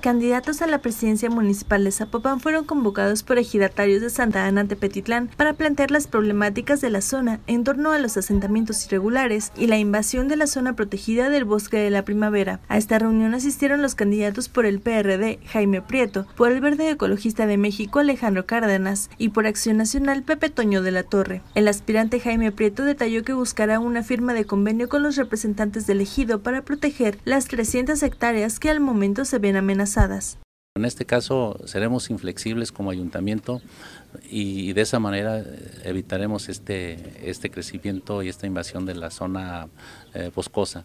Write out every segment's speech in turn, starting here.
Candidatos a la presidencia municipal de Zapopan fueron convocados por ejidatarios de Santa Ana de Petitlán para plantear las problemáticas de la zona en torno a los asentamientos irregulares y la invasión de la zona protegida del bosque de la primavera. A esta reunión asistieron los candidatos por el PRD, Jaime Prieto, por el Verde Ecologista de México, Alejandro Cárdenas, y por Acción Nacional, Pepe Toño de la Torre. El aspirante Jaime Prieto detalló que buscará una firma de convenio con los representantes del ejido para proteger las 300 hectáreas que al momento se ven amenazadas en este caso seremos inflexibles como ayuntamiento y de esa manera eh, evitaremos este, este crecimiento y esta invasión de la zona eh, boscosa.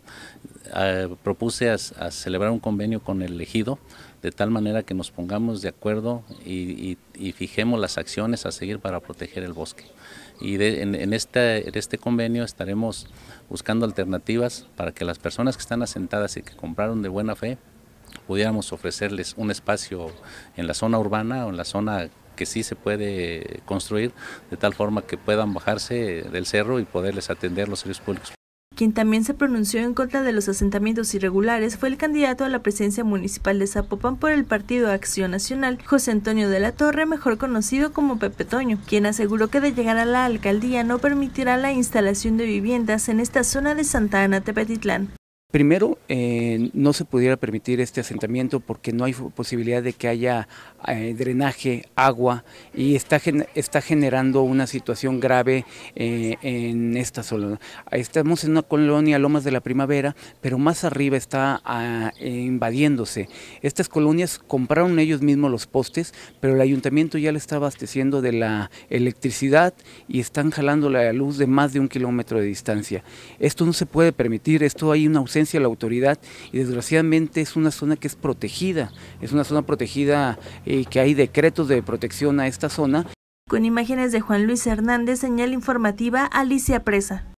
Eh, propuse a, celebrar un convenio con el ejido de tal manera que nos pongamos de acuerdo y, fijemos las acciones a seguir para proteger el bosque. Y en, en, este, en este convenio estaremos buscando alternativas para que las personas que están asentadas y que compraron de buena fe pudiéramos ofrecerles un espacio en la zona urbana o en la zona que sí se puede construir, de tal forma que puedan bajarse del cerro y poderles atender los servicios públicos. Quien también se pronunció en contra de los asentamientos irregulares fue el candidato a la presidencia municipal de Zapopan por el partido Acción Nacional, José Antonio de la Torre, mejor conocido como Pepe Toño, quien aseguró que de llegar a la alcaldía no permitirá la instalación de viviendas en esta zona de Santa Ana Tepetitlán. Primero, eh, no se pudiera permitir este asentamiento porque no hay posibilidad de que haya eh, drenaje, agua, y está, está generando una situación grave eh, en esta zona. Estamos en una colonia Lomas de la Primavera, pero más arriba está ah, invadiéndose. Estas colonias compraron ellos mismos los postes, pero el ayuntamiento ya le está abasteciendo de la electricidad y están jalando la luz de más de un kilómetro de distancia. Esto no se puede permitir, esto hay una ausencia a la autoridad y desgraciadamente es una zona que es protegida, es una zona protegida y eh, que hay decretos de protección a esta zona. Con imágenes de Juan Luis Hernández, señal informativa Alicia Presa.